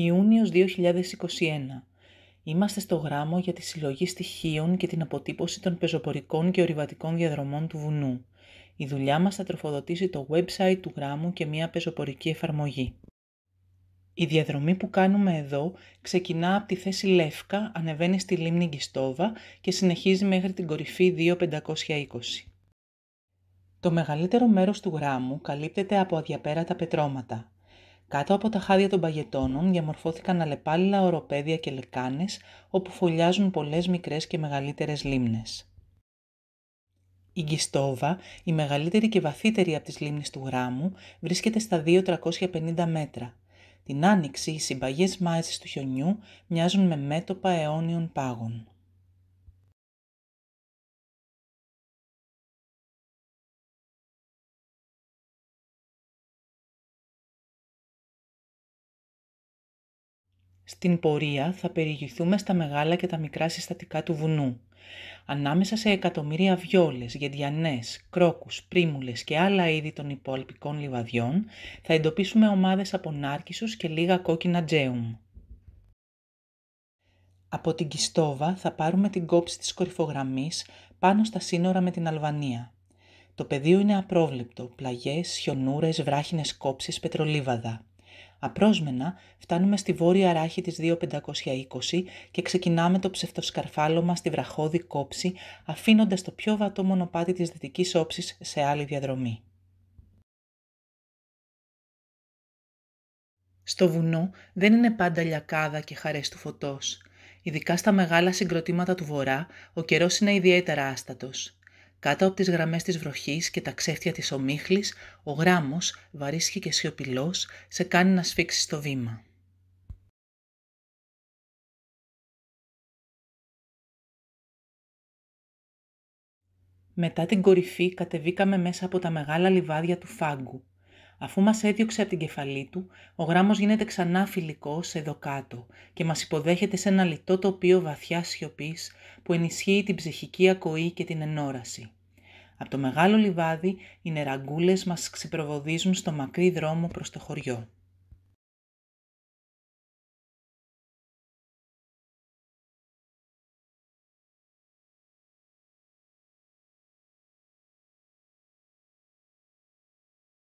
Ιούνιος 2021. Είμαστε στο γράμμο για τη συλλογή στοιχείων και την αποτύπωση των πεζοπορικών και ορειβατικών διαδρομών του βουνού. Η δουλειά μας θα τροφοδοτήσει το website του γράμμου και μια πεζοπορική εφαρμογή. Η διαδρομή που κάνουμε εδώ ξεκινά από τη θέση Λεύκα, ανεβαίνει στη λίμνη Γκιστόβα και συνεχίζει μέχρι την κορυφή 2520. Το μεγαλύτερο μέρος του γράμμου καλύπτεται από αδιαπέρατα πετρώματα. Κάτω από τα χάδια των παγετώνων διαμορφώθηκαν αλλεπάλληλα οροπέδια και λεκάνες, όπου φωλιάζουν πολλές μικρές και μεγαλύτερες λίμνες. Η Γκιστόβα, η μεγαλύτερη και βαθύτερη από τις λίμνες του Γράμμου, βρίσκεται στα 2.350 μέτρα. Την άνοιξη, οι συμπαγές μάζες του χιονιού μοιάζουν με μέτωπα αιώνιων πάγων. Στην πορεία θα περιηγηθούμε στα μεγάλα και τα μικρά συστατικά του βουνού. Ανάμεσα σε εκατομμύρια βιόλες, γεντιανές, κρόκους, πρίμουλες και άλλα είδη των υποαλπικών λιβαδιών θα εντοπίσουμε ομάδες από νάρκισους και λίγα κόκκινα τζέουμ. Από την Κιστόβα θα πάρουμε την κόψη της κορυφογραμμής πάνω στα σύνορα με την Αλβανία. Το πεδίο είναι απρόβλεπτο, πλαγιές, χιονούρες, βράχινες κόψεις, πετρολίβαδα. Απρόσμενα φτάνουμε στη βόρεια ράχη της 2520 και ξεκινάμε το ψευτοσκαρφάλωμα στη βραχώδη κόψη αφήνοντας το πιο βατό μονοπάτι της δυτικής όψης σε άλλη διαδρομή. Στο βουνό δεν είναι πάντα λιακάδα και χαρές του φωτός. Ειδικά στα μεγάλα συγκροτήματα του βορρά, ο καιρός είναι ιδιαίτερα άστατος. Κάτω από τις γραμμές της βροχής και τα ξέφτια της ομίχλης, ο γράμμος, βαρύσχη και σιωπηλός, σε κάνει να σφίξει το βήμα. Μετά την κορυφή κατεβήκαμε μέσα από τα μεγάλα λιβάδια του φάγκου, Αφού μας έδιωξε από την κεφαλή του, ο γράμμος γίνεται ξανά φιλικός εδώ κάτω και μας υποδέχεται σε ένα λιτό τοπίο βαθιά σιωπής που ενισχύει την ψυχική ακοή και την ενόραση. Από το μεγάλο λιβάδι οι νεραγκούλες μας ξεπροβοδίζουν στο μακρύ δρόμο προς το χωριό.